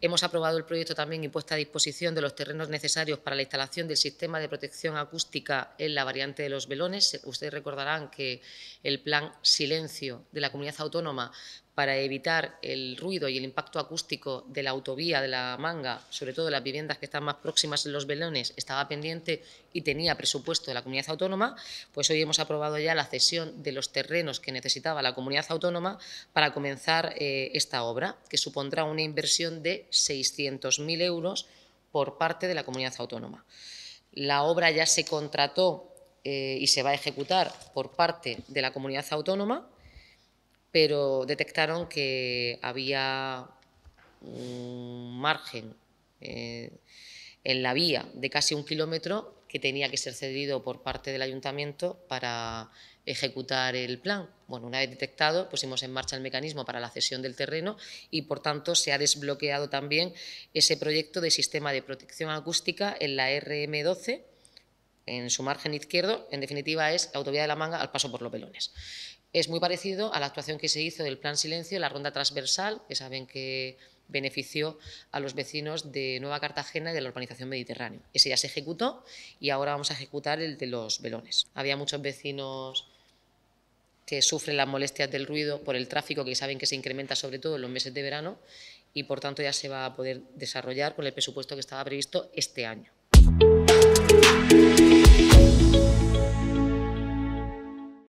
Hemos aprobado el proyecto también y puesto a disposición de los terrenos necesarios para la instalación del sistema de protección acústica en la variante de los velones. Ustedes recordarán que el plan silencio de la comunidad autónoma para evitar el ruido y el impacto acústico de la autovía de la manga, sobre todo las viviendas que están más próximas en los velones, estaba pendiente y tenía presupuesto de la comunidad autónoma, pues hoy hemos aprobado ya la cesión de los terrenos que necesitaba la comunidad autónoma para comenzar eh, esta obra, que supondrá una inversión de 600.000 euros por parte de la comunidad autónoma. La obra ya se contrató eh, y se va a ejecutar por parte de la comunidad autónoma pero detectaron que había un margen eh, en la vía de casi un kilómetro que tenía que ser cedido por parte del ayuntamiento para ejecutar el plan. Bueno, una vez detectado, pusimos en marcha el mecanismo para la cesión del terreno y, por tanto, se ha desbloqueado también ese proyecto de sistema de protección acústica en la RM12, en su margen izquierdo, en definitiva es la Autovía de la Manga al paso por los Pelones. Es muy parecido a la actuación que se hizo del Plan Silencio, la ronda transversal, que saben que benefició a los vecinos de Nueva Cartagena y de la urbanización mediterránea. Ese ya se ejecutó y ahora vamos a ejecutar el de los velones. Había muchos vecinos que sufren las molestias del ruido por el tráfico que saben que se incrementa sobre todo en los meses de verano y por tanto ya se va a poder desarrollar con el presupuesto que estaba previsto este año.